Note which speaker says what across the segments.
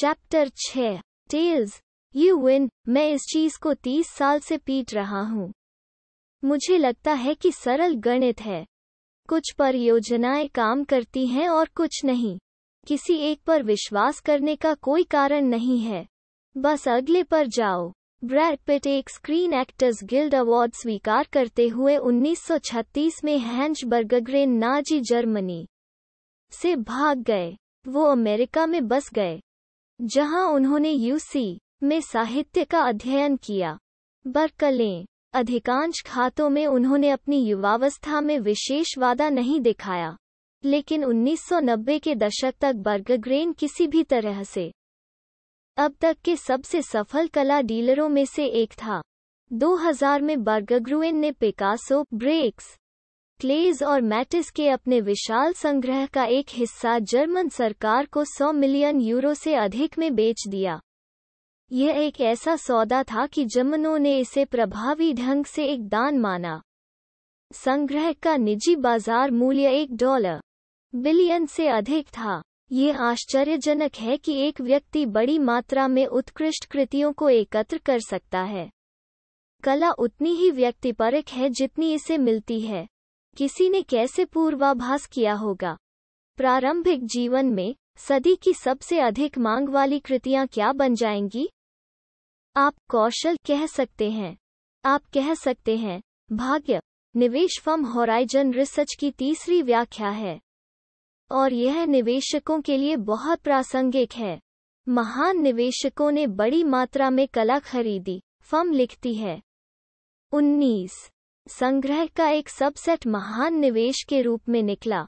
Speaker 1: chapter 6 tells you win मैं इस चीज को तीस साल से पीट रहा हूँ मुझे लगता है कि सरल गणित है कुछ परियोजनाएं काम करती हैं और कुछ नहीं किसी एक पर विश्वास करने का कोई कारण नहीं है बस अगले पर जाओ ब्रैड पिट एक स्क्रीन एक्टर्स गिल्ड अवार्ड स्वीकार करते हुए 1936 में हैंज बर्गग्रेन नाजी जर्मनी से भाग गए वो अमेरिका में बस गए जहां उन्होंने यूसी में साहित्य का अध्ययन किया बरकले अधिकांश खातों में उन्होंने अपनी युवावस्था में विशेष वादा नहीं दिखाया लेकिन 1990 के दशक तक बर्गग्रेन किसी भी तरह से अब तक के सबसे सफल कला डीलरों में से एक था 2000 में बर्गग्रुएन ने पिकासो ब्रेक्स क्लेज और मैटिस के अपने विशाल संग्रह का एक हिस्सा जर्मन सरकार को 100 मिलियन यूरो से अधिक में बेच दिया यह एक ऐसा सौदा था कि जर्मनों ने इसे प्रभावी ढंग से एक दान माना संग्रह का निजी बाजार मूल्य एक डॉलर बिलियन से अधिक था ये आश्चर्यजनक है कि एक व्यक्ति बड़ी मात्रा में उत्कृष्ट कृतियों को एकत्र कर सकता है कला उतनी ही व्यक्तिपरक है जितनी इसे मिलती है किसी ने कैसे पूर्वाभास किया होगा प्रारंभिक जीवन में सदी की सबसे अधिक मांग वाली कृतियां क्या बन जाएंगी आप कौशल कह सकते हैं आप कह सकते हैं भाग्य निवेश फर्म होराइजन रिसर्च की तीसरी व्याख्या है और यह निवेशकों के लिए बहुत प्रासंगिक है महान निवेशकों ने बड़ी मात्रा में कला खरीदी फर्म लिखती है उन्नीस संग्रह का एक सबसेट महान निवेश के रूप में निकला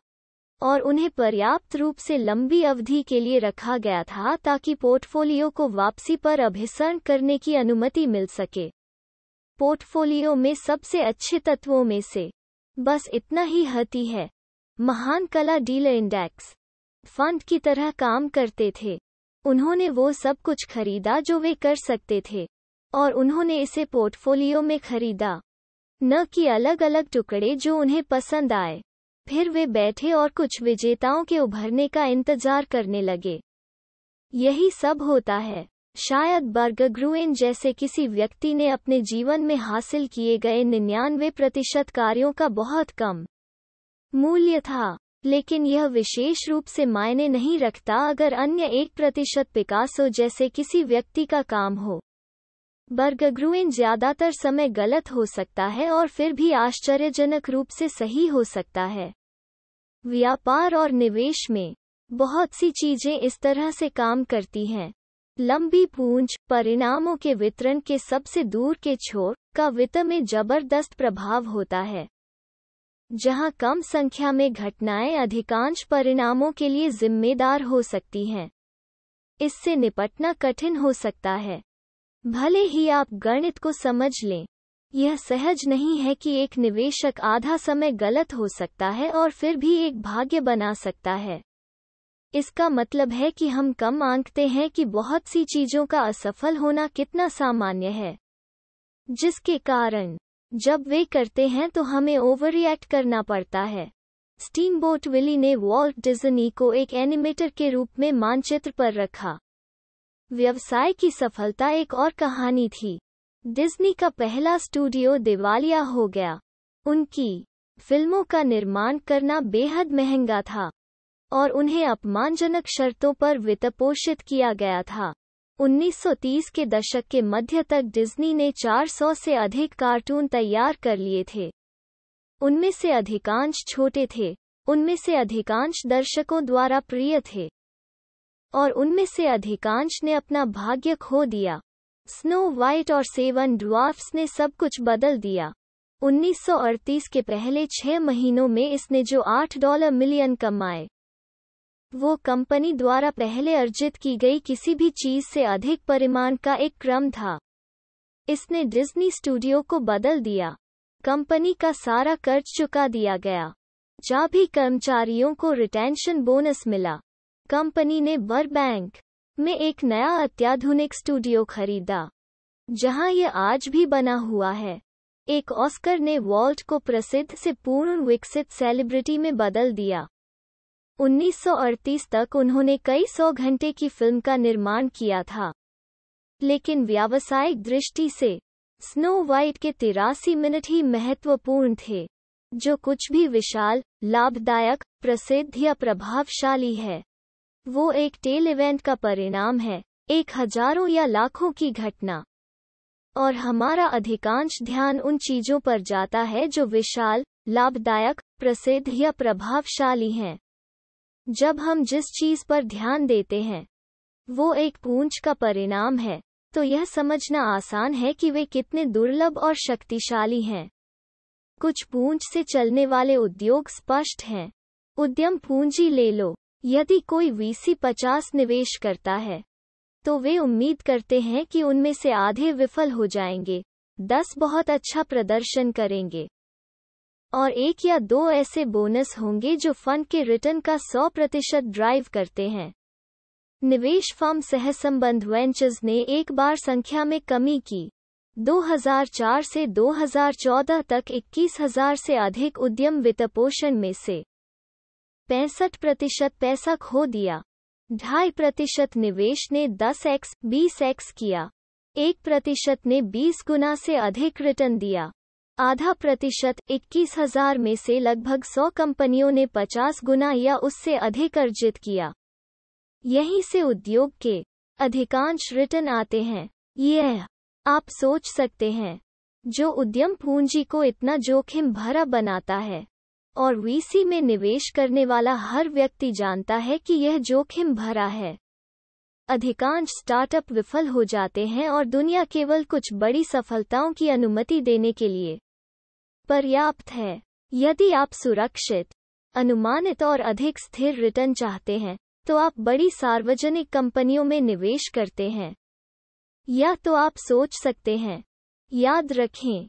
Speaker 1: और उन्हें पर्याप्त रूप से लंबी अवधि के लिए रखा गया था ताकि पोर्टफोलियो को वापसी पर अभिसरण करने की अनुमति मिल सके पोर्टफोलियो में सबसे अच्छे तत्वों में से बस इतना ही हती है महान कला डीलर इंडेक्स फंड की तरह काम करते थे उन्होंने वो सब कुछ खरीदा जो वे कर सकते थे और उन्होंने इसे पोर्टफोलियो में खरीदा न कि अलग अलग टुकड़े जो उन्हें पसंद आए फिर वे बैठे और कुछ विजेताओं के उभरने का इंतजार करने लगे यही सब होता है शायद बर्गग्रुएन जैसे किसी व्यक्ति ने अपने जीवन में हासिल किए गए निन्यानवे प्रतिशत कार्यों का बहुत कम मूल्य था लेकिन यह विशेष रूप से मायने नहीं रखता अगर अन्य एक प्रतिशत पिकासो जैसे किसी व्यक्ति का काम हो बर्गग्रुइन ज्यादातर समय गलत हो सकता है और फिर भी आश्चर्यजनक रूप से सही हो सकता है व्यापार और निवेश में बहुत सी चीजें इस तरह से काम करती हैं लंबी पूंज परिणामों के वितरण के सबसे दूर के छोर का वित्त में जबरदस्त प्रभाव होता है जहां कम संख्या में घटनाएं अधिकांश परिणामों के लिए जिम्मेदार हो सकती हैं इससे निपटना कठिन हो सकता है भले ही आप गणित को समझ लें यह सहज नहीं है कि एक निवेशक आधा समय गलत हो सकता है और फिर भी एक भाग्य बना सकता है इसका मतलब है कि हम कम आंकते हैं कि बहुत सी चीजों का असफल होना कितना सामान्य है जिसके कारण जब वे करते हैं तो हमें ओवररिएक्ट करना पड़ता है स्टीमबोट विली ने वॉल्ट डिज्नी को एक एनिमेटर के रूप में मानचित्र पर रखा व्यवसाय की सफलता एक और कहानी थी डिज्नी का पहला स्टूडियो दिवालिया हो गया उनकी फिल्मों का निर्माण करना बेहद महंगा था और उन्हें अपमानजनक शर्तों पर वित्तपोषित किया गया था 1930 के दशक के मध्य तक डिज्नी ने 400 से अधिक कार्टून तैयार कर लिए थे उनमें से अधिकांश छोटे थे उनमें से अधिकांश दर्शकों द्वारा प्रिय थे और उनमें से अधिकांश ने अपना भाग्य खो दिया स्नो वाइट और सेवन ड्वार्फ्स ने सब कुछ बदल दिया 1938 के पहले छह महीनों में इसने जो आठ डॉलर मिलियन कमाए वो कंपनी द्वारा पहले अर्जित की गई किसी भी चीज से अधिक परिमाण का एक क्रम था इसने डिज्नी स्टूडियो को बदल दिया कंपनी का सारा कर्ज चुका दिया गया जहाँ भी कर्मचारियों को रिटेंशन बोनस मिला कंपनी ने बर में एक नया अत्याधुनिक स्टूडियो खरीदा जहां ये आज भी बना हुआ है एक ऑस्कर ने वॉल्ट को प्रसिद्ध से पूर्ण विकसित सेलिब्रिटी में बदल दिया 1938 तक उन्होंने कई सौ घंटे की फिल्म का निर्माण किया था लेकिन व्यावसायिक दृष्टि से स्नो वाइट के तिरासी मिनट ही महत्वपूर्ण थे जो कुछ भी विशाल लाभदायक प्रसिद्ध या प्रभावशाली है वो एक टेल इवेंट का परिणाम है एक हजारों या लाखों की घटना और हमारा अधिकांश ध्यान उन चीजों पर जाता है जो विशाल लाभदायक प्रसिद्ध या प्रभावशाली हैं जब हम जिस चीज पर ध्यान देते हैं वो एक पूंछ का परिणाम है तो यह समझना आसान है कि वे कितने दुर्लभ और शक्तिशाली हैं कुछ पूंछ से चलने वाले उद्योग स्पष्ट हैं उद्यम पूंजी ले लो यदि कोई वीसी पचास निवेश करता है तो वे उम्मीद करते हैं कि उनमें से आधे विफल हो जाएंगे दस बहुत अच्छा प्रदर्शन करेंगे और एक या दो ऐसे बोनस होंगे जो फंड के रिटर्न का सौ प्रतिशत ड्राइव करते हैं निवेश फर्म सहसंबंध वेंचर्स ने एक बार संख्या में कमी की 2004 से 2014 तक 21,000 से अधिक उद्यम वित्तपोषण में से पैंसठ प्रतिशत पैसा खो दिया ढाई प्रतिशत निवेश ने दस एक्स बीस एक्स किया एक प्रतिशत ने बीस गुना से अधिक रिटर्न दिया आधा प्रतिशत इक्कीस हजार में से लगभग सौ कंपनियों ने पचास गुना या उससे अधिक अर्जित किया यहीं से उद्योग के अधिकांश रिटर्न आते हैं यह आप सोच सकते हैं जो उद्यम पूंजी को इतना जोखिम भरा बनाता है और वीसी में निवेश करने वाला हर व्यक्ति जानता है कि यह जोखिम भरा है अधिकांश स्टार्टअप विफल हो जाते हैं और दुनिया केवल कुछ बड़ी सफलताओं की अनुमति देने के लिए पर्याप्त है यदि आप सुरक्षित अनुमानित और अधिक स्थिर रिटर्न चाहते हैं तो आप बड़ी सार्वजनिक कंपनियों में निवेश करते हैं या तो आप सोच सकते हैं याद रखें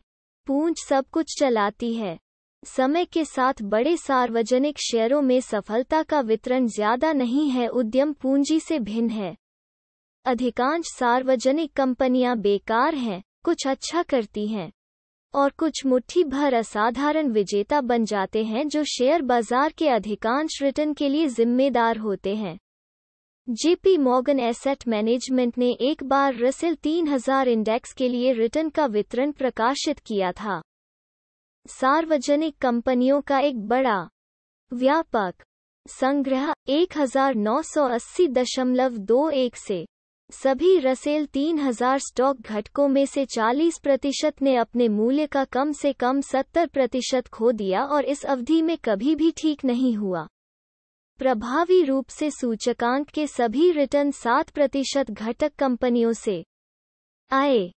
Speaker 1: पूंज सब कुछ चलाती है समय के साथ बड़े सार्वजनिक शेयरों में सफलता का वितरण ज्यादा नहीं है उद्यम पूंजी से भिन्न है अधिकांश सार्वजनिक कंपनियां बेकार हैं कुछ अच्छा करती हैं और कुछ मुट्ठी भर असाधारण विजेता बन जाते हैं जो शेयर बाजार के अधिकांश रिटर्न के लिए जिम्मेदार होते हैं जेपी मॉर्गन एसेट मैनेजमेंट ने एक बार रसिल 3000 इंडेक्स के लिए रिटर्न का वितरण प्रकाशित किया था सार्वजनिक कंपनियों का एक बड़ा व्यापक संग्रह एक से सभी रसेल 3000 स्टॉक घटकों में से 40 प्रतिशत ने अपने मूल्य का कम से कम 70 प्रतिशत खो दिया और इस अवधि में कभी भी ठीक नहीं हुआ प्रभावी रूप से सूचकांक के सभी रिटर्न 7 प्रतिशत घटक कंपनियों से आए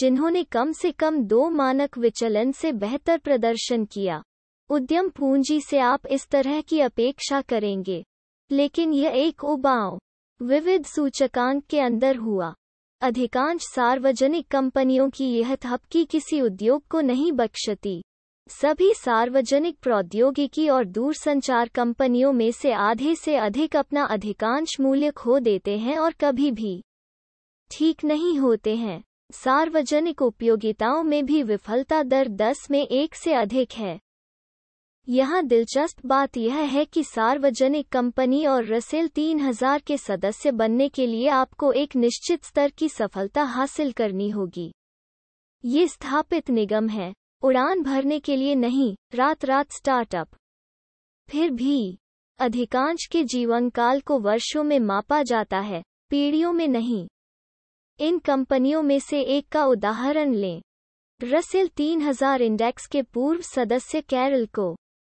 Speaker 1: जिन्होंने कम से कम दो मानक विचलन से बेहतर प्रदर्शन किया उद्यम पूंजी से आप इस तरह की अपेक्षा करेंगे लेकिन यह एक उबाव विविध सूचकांक के अंदर हुआ अधिकांश सार्वजनिक कंपनियों की यह थपकी किसी उद्योग को नहीं बख्शती सभी सार्वजनिक प्रौद्योगिकी और दूरसंचार कंपनियों में से आधे से अधिक अपना अधिकांश मूल्य खो देते हैं और कभी भी ठीक नहीं होते हैं सार्वजनिक उपयोगिताओं में भी विफलता दर 10 में एक से अधिक है यहाँ दिलचस्प बात यह है कि सार्वजनिक कंपनी और रसेल 3000 के सदस्य बनने के लिए आपको एक निश्चित स्तर की सफलता हासिल करनी होगी ये स्थापित निगम है उड़ान भरने के लिए नहीं रात रात स्टार्टअप फिर भी अधिकांश के जीवनकाल को वर्षों में मापा जाता है पीढ़ियों में नहीं इन कंपनियों में से एक का उदाहरण लें रसेल 3000 इंडेक्स के पूर्व सदस्य कैरल को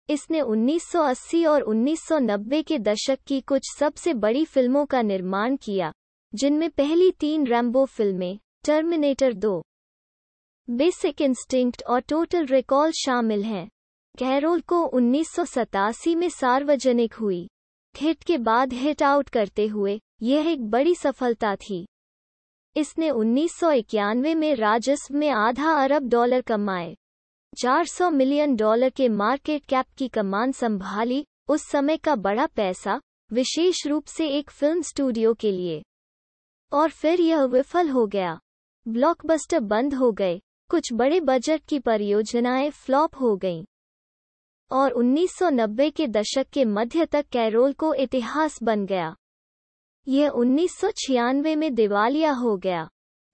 Speaker 1: इसने 1980 और 1990 के दशक की कुछ सबसे बड़ी फिल्मों का निर्माण किया जिनमें पहली तीन रैम्बो फिल्में टर्मिनेटर दो बेसिक इंस्टिंक्ट और टोटल रिकॉल शामिल हैं कैरोल को उन्नीस में सार्वजनिक हुई हिट के बाद हिट आउट करते हुए यह एक बड़ी सफलता थी इसने उन्नीस में राजस्व में आधा अरब डॉलर कमाए 400 मिलियन डॉलर के मार्केट कैप की कमान संभाली उस समय का बड़ा पैसा विशेष रूप से एक फिल्म स्टूडियो के लिए और फिर यह विफल हो गया ब्लॉकबस्टर बंद हो गए कुछ बड़े बजट की परियोजनाएं फ्लॉप हो गईं और 1990 के दशक के मध्य तक कैरोल को इतिहास बन गया यह उन्नीस में दिवालिया हो गया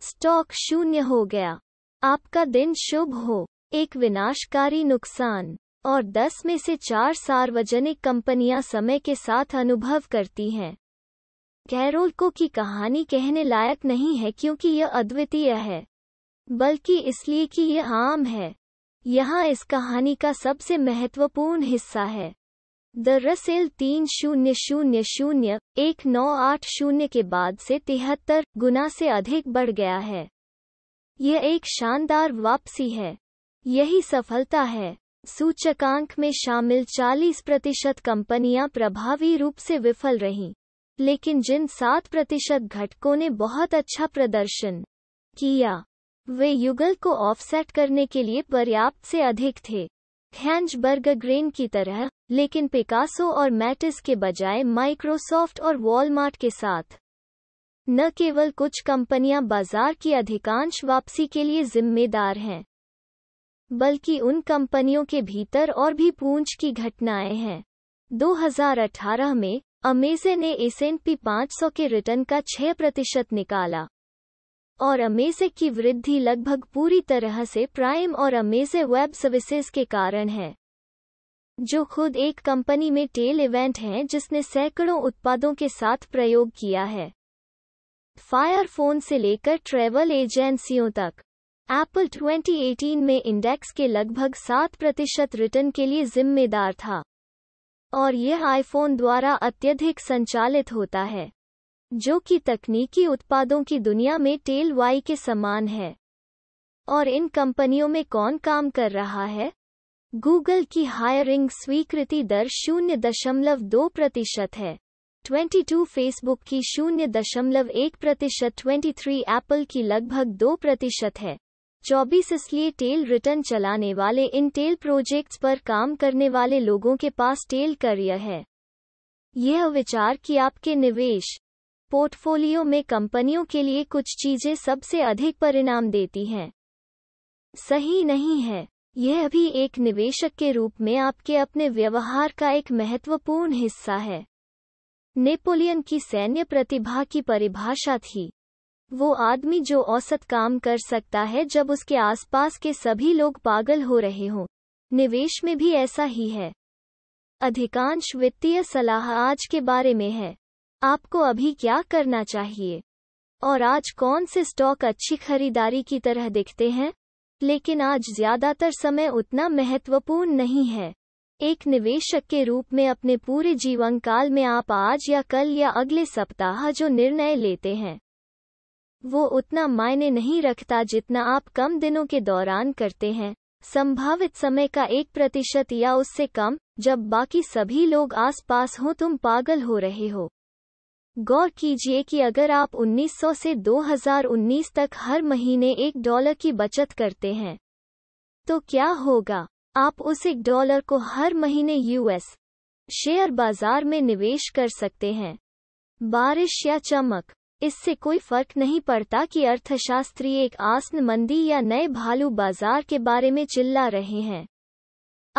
Speaker 1: स्टॉक शून्य हो गया आपका दिन शुभ हो एक विनाशकारी नुकसान और 10 में से चार सार्वजनिक कंपनियां समय के साथ अनुभव करती हैं कैरोल को की कहानी कहने लायक नहीं है क्योंकि यह अद्वितीय है बल्कि इसलिए कि यह आम है यहाँ इस कहानी का सबसे महत्वपूर्ण हिस्सा है द रसेल तीन शून्य शून्य शून्य एक नौ आठ शून्य के बाद से तिहत्तर गुना से अधिक बढ़ गया है यह एक शानदार वापसी है यही सफलता है सूचकांक में शामिल 40 प्रतिशत कंपनियां प्रभावी रूप से विफल रहीं लेकिन जिन 7 प्रतिशत घटकों ने बहुत अच्छा प्रदर्शन किया वे युगल को ऑफसेट करने के लिए पर्याप्त से अधिक थे हैंजबर्ग ग्रेन की तरह लेकिन पिकासो और मैटिस के बजाय माइक्रोसॉफ्ट और वॉलमार्ट के साथ न केवल कुछ कंपनियां बाजार की अधिकांश वापसी के लिए जिम्मेदार हैं बल्कि उन कंपनियों के भीतर और भी पूंज की घटनाएं हैं 2018 में अमेजे ने एस पी 500 के रिटर्न का 6 प्रतिशत निकाला और अमेजे की वृद्धि लगभग पूरी तरह से प्राइम और अमेजे वेब सर्विसेज के कारण है जो खुद एक कंपनी में टेल इवेंट हैं जिसने सैकड़ों उत्पादों के साथ प्रयोग किया है फायर फोन से लेकर ट्रैवल एजेंसियों तक एप्पल 2018 में इंडेक्स के लगभग सात प्रतिशत रिटर्न के लिए जिम्मेदार था और यह आईफोन द्वारा अत्यधिक संचालित होता है जो कि तकनीकी उत्पादों की दुनिया में टेल वाई के समान है और इन कंपनियों में कौन काम कर रहा है गूगल की हायरिंग स्वीकृति दर शून्य दशमलव दो प्रतिशत है 22 फेसबुक की शून्य दशमलव एक प्रतिशत ट्वेंटी थ्री एप्पल की लगभग दो प्रतिशत है चौबीस इसलिए टेल रिटर्न चलाने वाले इन टेल प्रोजेक्ट्स पर काम करने वाले लोगों के पास टेल करियर है यह विचार कि आपके निवेश पोर्टफोलियो में कंपनियों के लिए कुछ चीजें सबसे अधिक परिणाम देती हैं सही नहीं है यह भी एक निवेशक के रूप में आपके अपने व्यवहार का एक महत्वपूर्ण हिस्सा है नेपोलियन की सैन्य प्रतिभा की परिभाषा थी वो आदमी जो औसत काम कर सकता है जब उसके आसपास के सभी लोग पागल हो रहे हों निवेश में भी ऐसा ही है अधिकांश वित्तीय सलाह आज के बारे में है आपको अभी क्या करना चाहिए और आज कौन से स्टॉक अच्छी खरीदारी की तरह दिखते हैं लेकिन आज ज्यादातर समय उतना महत्वपूर्ण नहीं है एक निवेशक के रूप में अपने पूरे जीवन काल में आप आज या कल या अगले सप्ताह जो निर्णय लेते हैं वो उतना मायने नहीं रखता जितना आप कम दिनों के दौरान करते हैं संभावित समय का एक प्रतिशत या उससे कम जब बाकी सभी लोग आसपास हो तुम पागल हो रहे हो गौर कीजिए कि अगर आप 1900 से 2019 तक हर महीने एक डॉलर की बचत करते हैं तो क्या होगा आप उस एक डॉलर को हर महीने यूएस शेयर बाजार में निवेश कर सकते हैं बारिश या चमक इससे कोई फर्क नहीं पड़ता कि अर्थशास्त्री एक आसन मंदी या नए भालू बाजार के बारे में चिल्ला रहे हैं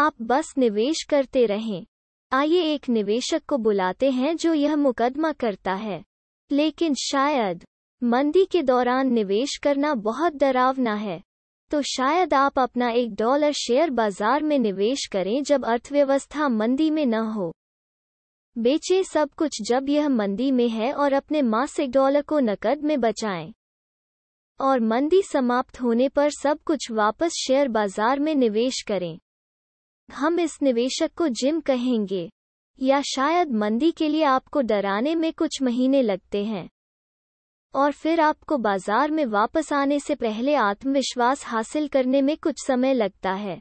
Speaker 1: आप बस निवेश करते रहें आइए एक निवेशक को बुलाते हैं जो यह मुकदमा करता है लेकिन शायद मंदी के दौरान निवेश करना बहुत डरावना है तो शायद आप अपना एक डॉलर शेयर बाजार में निवेश करें जब अर्थव्यवस्था मंदी में न हो बेचे सब कुछ जब यह मंदी में है और अपने मासिक डॉलर को नकद में बचाएं और मंदी समाप्त होने पर सब कुछ वापस शेयर बाजार में निवेश करें हम इस निवेशक को जिम कहेंगे या शायद मंदी के लिए आपको डराने में कुछ महीने लगते हैं और फिर आपको बाजार में वापस आने से पहले आत्मविश्वास हासिल करने में कुछ समय लगता है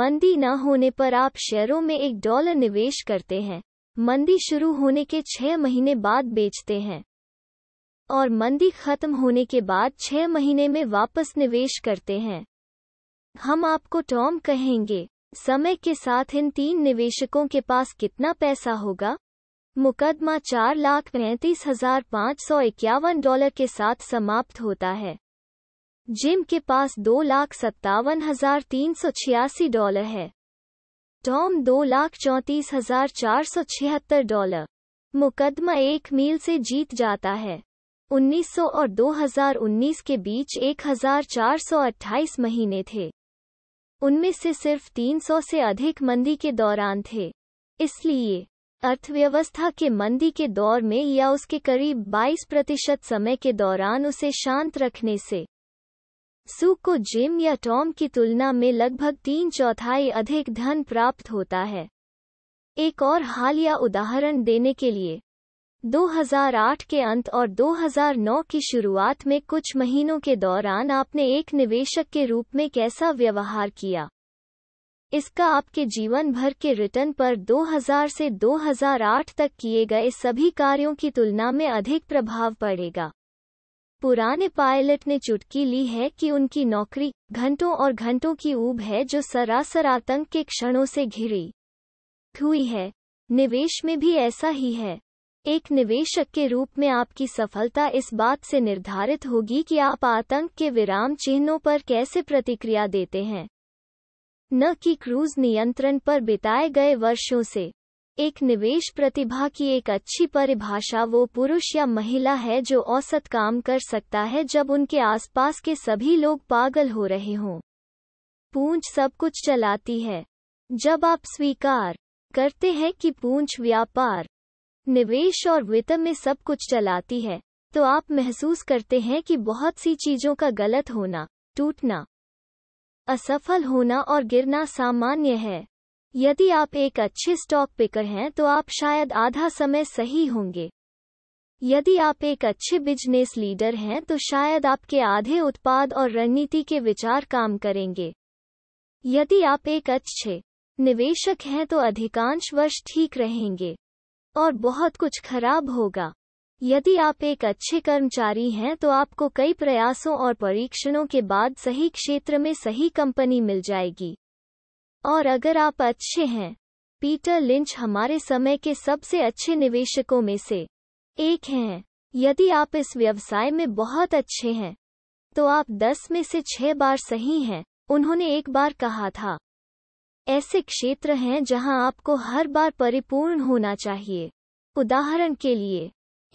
Speaker 1: मंदी न होने पर आप शेयरों में एक डॉलर निवेश करते हैं मंदी शुरू होने के छह महीने बाद बेचते हैं और मंदी खत्म होने के बाद छह महीने में वापस निवेश करते हैं हम आपको टॉम कहेंगे समय के साथ इन तीन निवेशकों के पास कितना पैसा होगा मुकदमा चार लाख पैंतीस हजार पाँच सौ इक्यावन डॉलर के साथ समाप्त होता है जिम के पास दो लाख सत्तावन हजार तीन सौ छियासी डॉलर है टॉम दो लाख चौंतीस हजार चार सौ छिहत्तर डॉलर मुकदमा एक मील से जीत जाता है 1900 और 2019 के बीच 1428 महीने थे उनमें से सिर्फ 300 से अधिक मंदी के दौरान थे इसलिए अर्थव्यवस्था के मंदी के दौर में या उसके करीब 22 प्रतिशत समय के दौरान उसे शांत रखने से सू को जिम या टॉम की तुलना में लगभग तीन चौथाई अधिक धन प्राप्त होता है एक और हालिया उदाहरण देने के लिए 2008 के अंत और 2009 की शुरुआत में कुछ महीनों के दौरान आपने एक निवेशक के रूप में कैसा व्यवहार किया इसका आपके जीवन भर के रिटर्न पर 2000 से 2008 तक किए गए सभी कार्यों की तुलना में अधिक प्रभाव पड़ेगा पुराने पायलट ने चुटकी ली है कि उनकी नौकरी घंटों और घंटों की ऊब है जो सरासर आतंक के क्षणों से घिरी हुई है निवेश में भी ऐसा ही है एक निवेशक के रूप में आपकी सफलता इस बात से निर्धारित होगी कि आप आतंक के विराम चिन्हों पर कैसे प्रतिक्रिया देते हैं न कि क्रूज नियंत्रण पर बिताए गए वर्षों से एक निवेश प्रतिभा की एक अच्छी परिभाषा वो पुरुष या महिला है जो औसत काम कर सकता है जब उनके आसपास के सभी लोग पागल हो रहे हों पूंछ सब कुछ चलाती है जब आप स्वीकार करते हैं कि पूंछ व्यापार निवेश और वित्त में सब कुछ चलाती है तो आप महसूस करते हैं कि बहुत सी चीजों का गलत होना टूटना असफल होना और गिरना सामान्य है यदि आप एक अच्छे स्टॉक पिकर हैं तो आप शायद आधा समय सही होंगे यदि आप एक अच्छे बिजनेस लीडर हैं तो शायद आपके आधे उत्पाद और रणनीति के विचार काम करेंगे यदि आप एक अच्छे निवेशक हैं तो अधिकांश वर्ष ठीक रहेंगे और बहुत कुछ खराब होगा यदि आप एक अच्छे कर्मचारी हैं तो आपको कई प्रयासों और परीक्षणों के बाद सही क्षेत्र में सही कंपनी मिल जाएगी और अगर आप अच्छे हैं पीटर लिंच हमारे समय के सबसे अच्छे निवेशकों में से एक हैं यदि आप इस व्यवसाय में बहुत अच्छे हैं तो आप दस में से छह बार सही हैं उन्होंने एक बार कहा था ऐसे क्षेत्र हैं जहां आपको हर बार परिपूर्ण होना चाहिए उदाहरण के लिए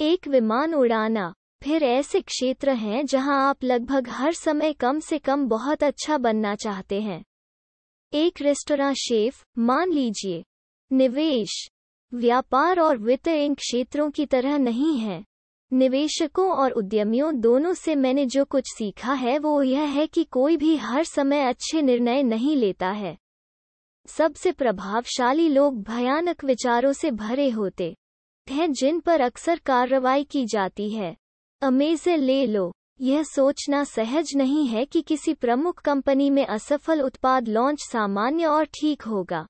Speaker 1: एक विमान उड़ाना फिर ऐसे क्षेत्र हैं जहां आप लगभग हर समय कम से कम बहुत अच्छा बनना चाहते हैं एक रेस्तरा शेफ मान लीजिए निवेश व्यापार और वित्त इन क्षेत्रों की तरह नहीं है निवेशकों और उद्यमियों दोनों से मैंने जो कुछ सीखा है वो यह है कि कोई भी हर समय अच्छे निर्णय नहीं लेता है सबसे प्रभावशाली लोग भयानक विचारों से भरे होते हैं जिन पर अक्सर कार्रवाई की जाती है अमेजे ले लो यह सोचना सहज नहीं है कि किसी प्रमुख कंपनी में असफल उत्पाद लॉन्च सामान्य और ठीक होगा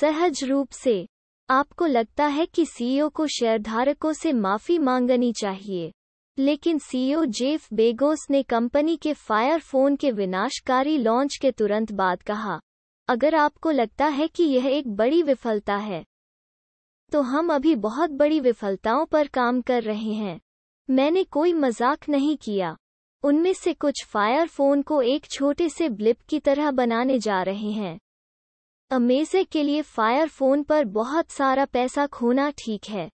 Speaker 1: सहज रूप से आपको लगता है कि सीईओ को शेयरधारकों से माफी मांगनी चाहिए लेकिन सीईओ जेफ बेगोस ने कंपनी के फायर फोन के विनाशकारी लॉन्च के तुरंत बाद कहा अगर आपको लगता है कि यह एक बड़ी विफलता है तो हम अभी बहुत बड़ी विफलताओं पर काम कर रहे हैं मैंने कोई मजाक नहीं किया उनमें से कुछ फायर फोन को एक छोटे से ब्लिप की तरह बनाने जा रहे हैं अमेजे के लिए फायर फोन पर बहुत सारा पैसा खोना ठीक है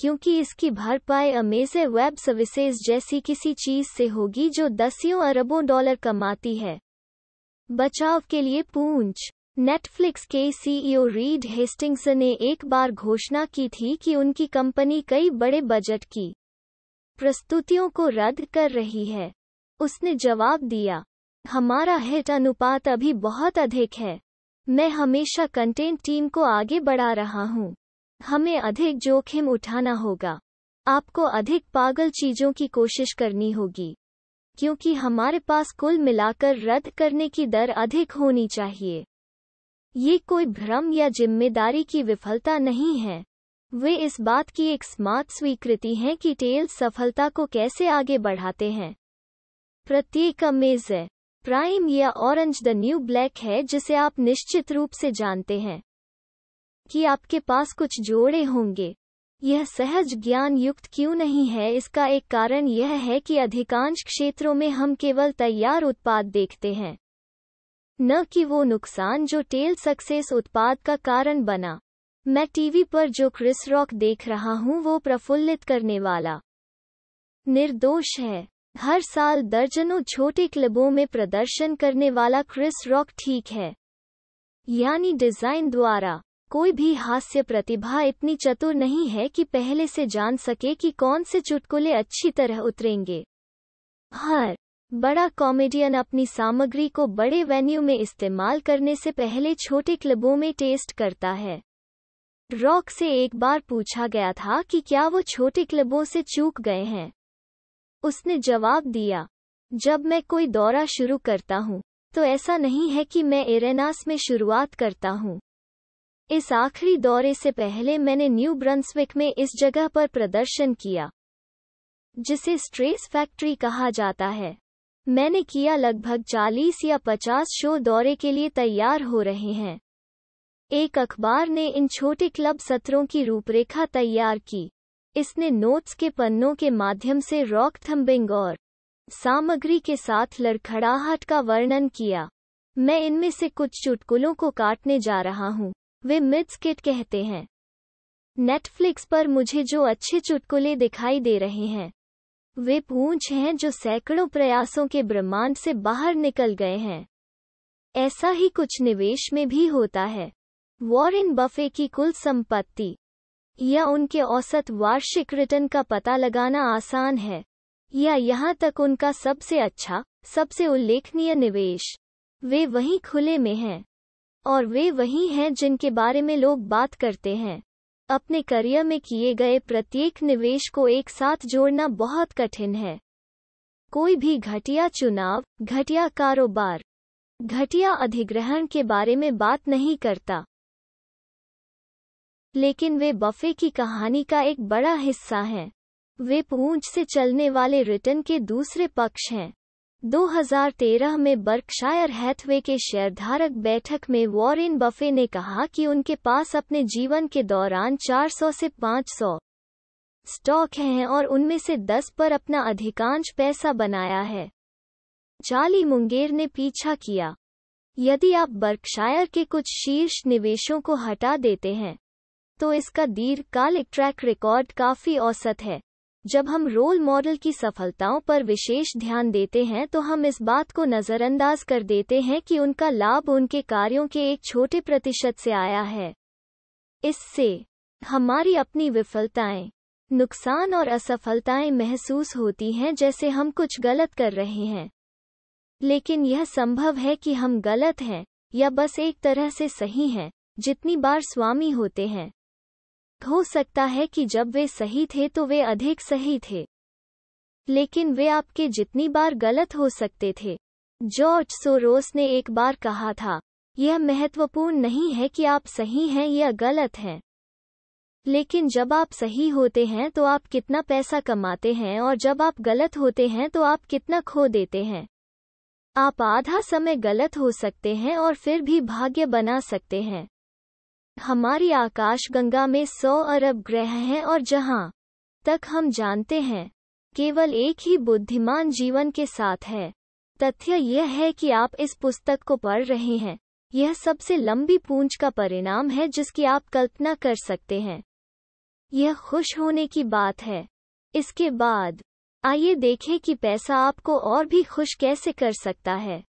Speaker 1: क्योंकि इसकी भरपाई अमेजे वेब सर्विसेज जैसी किसी चीज से होगी जो दसियों अरबों डॉलर कमाती है बचाव के लिए पूंछ नेटफ्लिक्स के सीईओ रीड हेस्टिंग्स ने एक बार घोषणा की थी कि उनकी कंपनी कई बड़े बजट की प्रस्तुतियों को रद्द कर रही है उसने जवाब दिया हमारा हिट अनुपात अभी बहुत अधिक है मैं हमेशा कंटेंट टीम को आगे बढ़ा रहा हूँ हमें अधिक जोखिम उठाना होगा आपको अधिक पागल चीजों की कोशिश करनी होगी क्योंकि हमारे पास कुल मिलाकर रद्द करने की दर अधिक होनी चाहिए ये कोई भ्रम या जिम्मेदारी की विफलता नहीं है वे इस बात की एक स्मार्ट स्वीकृति हैं कि टेल सफलता को कैसे आगे बढ़ाते हैं प्रत्येक अमेज है प्राइम या ऑरेंज द न्यू ब्लैक है जिसे आप निश्चित रूप से जानते हैं कि आपके पास कुछ जोड़े होंगे यह सहज ज्ञान युक्त क्यों नहीं है इसका एक कारण यह है कि अधिकांश क्षेत्रों में हम केवल तैयार उत्पाद देखते हैं न कि वो नुकसान जो टेल सक्सेस उत्पाद का कारण बना मैं टीवी पर जो क्रिस रॉक देख रहा हूँ वो प्रफुल्लित करने वाला निर्दोष है हर साल दर्जनों छोटे क्लबों में प्रदर्शन करने वाला क्रिस रॉक ठीक है यानी डिजाइन द्वारा कोई भी हास्य प्रतिभा इतनी चतुर नहीं है कि पहले से जान सके कि कौन से चुटकुले अच्छी तरह उतरेंगे हर बड़ा कॉमेडियन अपनी सामग्री को बड़े वेन्यू में इस्तेमाल करने से पहले छोटे क्लबों में टेस्ट करता है रॉक से एक बार पूछा गया था कि क्या वो छोटे क्लबों से चूक गए हैं उसने जवाब दिया जब मैं कोई दौरा शुरू करता हूँ तो ऐसा नहीं है कि मैं एरेनास में शुरुआत करता हूँ इस आखिरी दौरे से पहले मैंने न्यू ब्रंसविक में इस जगह पर प्रदर्शन किया जिसे स्ट्रेस फैक्ट्री कहा जाता है मैंने किया लगभग 40 या 50 शो दौरे के लिए तैयार हो रहे हैं एक अखबार ने इन छोटे क्लब सत्रों की रूपरेखा तैयार की इसने नोट्स के पन्नों के माध्यम से रॉक थम्बिंग और सामग्री के साथ लड़खड़ाहट का वर्णन किया मैं इनमें से कुछ चुटकुलों को काटने जा रहा हूँ वे मिट्स किट कहते हैं नेटफ्लिक्स पर मुझे जो अच्छे चुटकुले दिखाई दे रहे हैं वे पूंछ हैं जो सैकड़ों प्रयासों के ब्रह्मांड से बाहर निकल गए हैं ऐसा ही कुछ निवेश में भी होता है वॉरेन बफे की कुल संपत्ति या उनके औसत वार्षिक रिटर्न का पता लगाना आसान है या यहाँ तक उनका सबसे अच्छा सबसे उल्लेखनीय निवेश वे वहीं खुले में हैं और वे वही हैं जिनके बारे में लोग बात करते हैं अपने करियर में किए गए प्रत्येक निवेश को एक साथ जोड़ना बहुत कठिन है कोई भी घटिया चुनाव घटिया कारोबार घटिया अधिग्रहण के बारे में बात नहीं करता लेकिन वे बफे की कहानी का एक बड़ा हिस्सा हैं वे पूंछ से चलने वाले रिटर्न के दूसरे पक्ष हैं 2013 में बर्कशायर हैथवे के शेयरधारक बैठक में वॉरेन बफे ने कहा कि उनके पास अपने जीवन के दौरान 400 से 500 स्टॉक हैं और उनमें से 10 पर अपना अधिकांश पैसा बनाया है चाली मुंगेर ने पीछा किया यदि आप बर्कशायर के कुछ शीर्ष निवेशों को हटा देते हैं तो इसका दीर्घकालिक ट्रैक रिकॉर्ड काफी औसत है जब हम रोल मॉडल की सफलताओं पर विशेष ध्यान देते हैं तो हम इस बात को नज़रअंदाज कर देते हैं कि उनका लाभ उनके कार्यों के एक छोटे प्रतिशत से आया है इससे हमारी अपनी विफलताएं नुकसान और असफलताएं महसूस होती हैं जैसे हम कुछ गलत कर रहे हैं लेकिन यह संभव है कि हम गलत हैं या बस एक तरह से सही हैं जितनी बार स्वामी होते हैं हो सकता है कि जब वे सही थे तो वे अधिक सही थे लेकिन वे आपके जितनी बार गलत हो सकते थे जॉर्ज सोरोस ने एक बार कहा था यह महत्वपूर्ण नहीं है कि आप सही हैं या गलत हैं लेकिन जब आप सही होते हैं तो आप कितना पैसा कमाते हैं और जब आप गलत होते हैं तो आप कितना खो देते हैं आप आधा समय गलत हो सकते हैं और फिर भी भाग्य बना सकते हैं हमारी आकाशगंगा में सौ अरब ग्रह हैं और जहां तक हम जानते हैं केवल एक ही बुद्धिमान जीवन के साथ है तथ्य यह है कि आप इस पुस्तक को पढ़ रहे हैं यह सबसे लंबी पूंज का परिणाम है जिसकी आप कल्पना कर सकते हैं यह खुश होने की बात है इसके बाद आइए देखें कि पैसा आपको और भी खुश कैसे कर सकता है